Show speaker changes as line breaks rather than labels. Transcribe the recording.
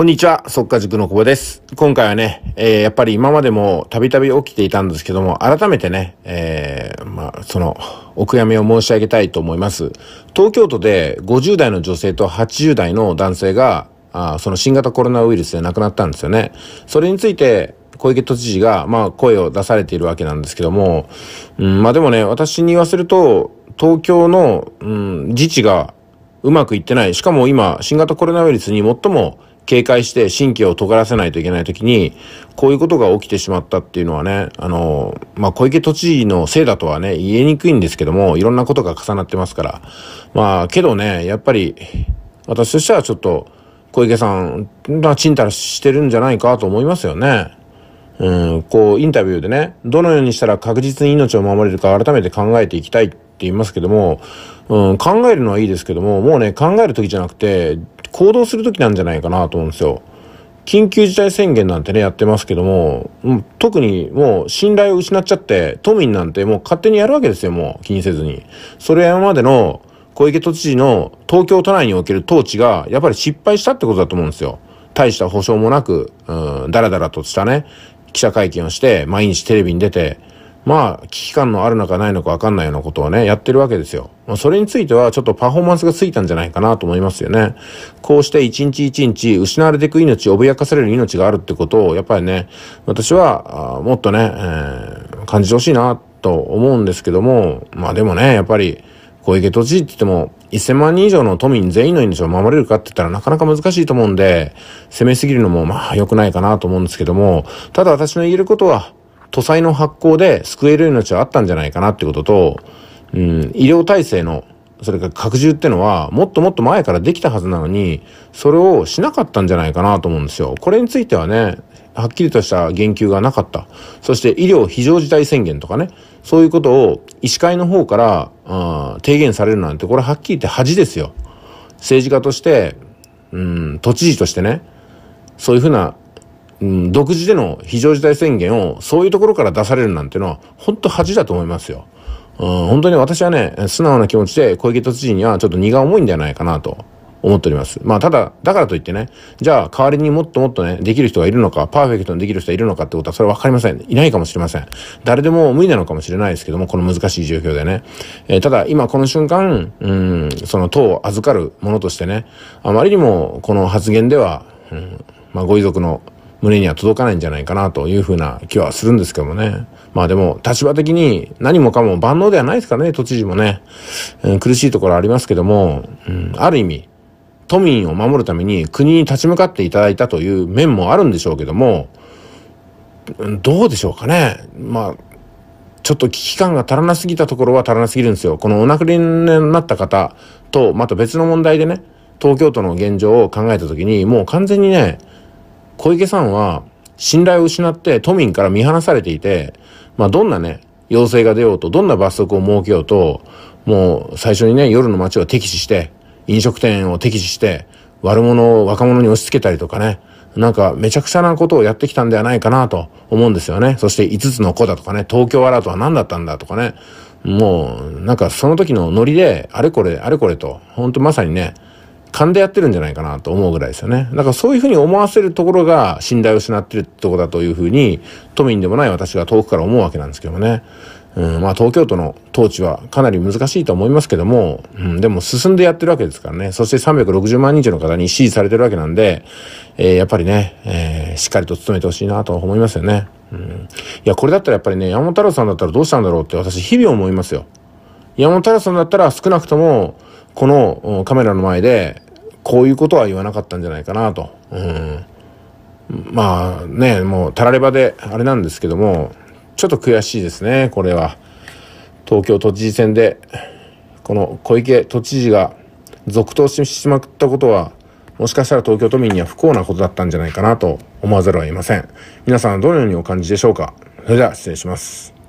こんにちは、即家塾の久保です。今回はね、えー、やっぱり今までもたびたび起きていたんですけども、改めてね、えー、まあ、その、お悔やみを申し上げたいと思います。東京都で50代の女性と80代の男性が、あその新型コロナウイルスで亡くなったんですよね。それについて、小池都知事が、まあ、声を出されているわけなんですけども、うん、まあでもね、私に言わせると、東京の、うん、自治がうまくいってない。しかも今、新型コロナウイルスに最も警戒して神経を尖らせないといけない時に、こういうことが起きてしまったっていうのはね、あの、まあ、小池都知事のせいだとはね、言えにくいんですけども、いろんなことが重なってますから。まあ、けどね、やっぱり、私としてはちょっと、小池さん、ちんたらしてるんじゃないかと思いますよね。うん、こう、インタビューでね、どのようにしたら確実に命を守れるか改めて考えていきたい言いますけども、うん、考えるのはいいですけども、もうね、考える時じゃなくて、行動する時なんじゃないかなと思うんですよ。緊急事態宣言なんてね、やってますけども、特にもう信頼を失っちゃって、都民なんてもう勝手にやるわけですよ、もう気にせずに。それは今までの小池都知事の東京都内における統治が、やっぱり失敗したってことだと思うんですよ。大した保証もなく、うん、だらだらとしたね、記者会見をして、毎日テレビに出て、まあ、危機感のあるのかないのかわかんないようなことをね、やってるわけですよ。まあ、それについては、ちょっとパフォーマンスがついたんじゃないかなと思いますよね。こうして一日一日、失われていく命、脅かされる命があるってことを、やっぱりね、私は、もっとね、えー、感じてほしいな、と思うんですけども、まあでもね、やっぱり、小池都知事って言っても、1000万人以上の都民全員の命を守れるかって言ったらなかなか難しいと思うんで、攻めすぎるのもまあ良くないかなと思うんですけども、ただ私の言えることは、都裁の発行で救える命はあったんじゃないかなってことと、うん、医療体制の、それから拡充ってのは、もっともっと前からできたはずなのに、それをしなかったんじゃないかなと思うんですよ。これについてはね、はっきりとした言及がなかった。そして医療非常事態宣言とかね、そういうことを医師会の方から、うん、提言されるなんて、これはっきり言って恥ですよ。政治家として、うん、都知事としてね、そういうふうなうん、独自での非常事態宣言をそういうところから出されるなんてのは、本当恥だと思いますよ。うん、本当に私はね、素直な気持ちで小池都知事にはちょっと荷が重いんじゃないかなと思っております。まあ、ただ、だからといってね、じゃあ代わりにもっともっとね、できる人がいるのか、パーフェクトにできる人がいるのかってことは、それはわかりません。いないかもしれません。誰でも無理なのかもしれないですけども、この難しい状況でね。えー、ただ、今この瞬間、うん、その党を預かるものとしてね、あまりにもこの発言では、うん、まあ、ご遺族の胸には届かないんじゃないかなというふうな気はするんですけどもね。まあでも、立場的に何もかも万能ではないですかね、都知事もね。うん、苦しいところありますけども、うん、ある意味、都民を守るために国に立ち向かっていただいたという面もあるんでしょうけども、どうでしょうかね。まあ、ちょっと危機感が足らなすぎたところは足らなすぎるんですよ。このお亡くなりになった方と、また別の問題でね、東京都の現状を考えた時に、もう完全にね、小池さんは信頼を失って都民から見放されていて、まあどんなね、要請が出ようと、どんな罰則を設けようと、もう最初にね、夜の街を敵視して、飲食店を敵視して、悪者を若者に押し付けたりとかね、なんかめちゃくちゃなことをやってきたんではないかなと思うんですよね。そして5つの子だとかね、東京アラートは何だったんだとかね、もうなんかその時のノリであれこれあれこれと、ほんとまさにね、勘でやってるんじゃないかなと思うぐらいですよね。だからそういうふうに思わせるところが信頼を失ってるってとこだというふうに、都民でもない私が遠くから思うわけなんですけどもね。うん、まあ東京都の統治はかなり難しいと思いますけども、うん、でも進んでやってるわけですからね。そして360万人以上の方に支持されてるわけなんで、えー、やっぱりね、えー、しっかりと努めてほしいなと思いますよね。うん、いや、これだったらやっぱりね、山本太郎さんだったらどうしたんだろうって私日々思いますよ。山本太郎さんだったら少なくとも、このカメラの前で、こういうことは言わなかったんじゃないかなと。うん、まあね、もうたらればであれなんですけども、ちょっと悔しいですね、これは。東京都知事選で、この小池都知事が続投してしまったことは、もしかしたら東京都民には不幸なことだったんじゃないかなと思わざるを得ません。皆さんはどのようにお感じでしょうかそれでは失礼します。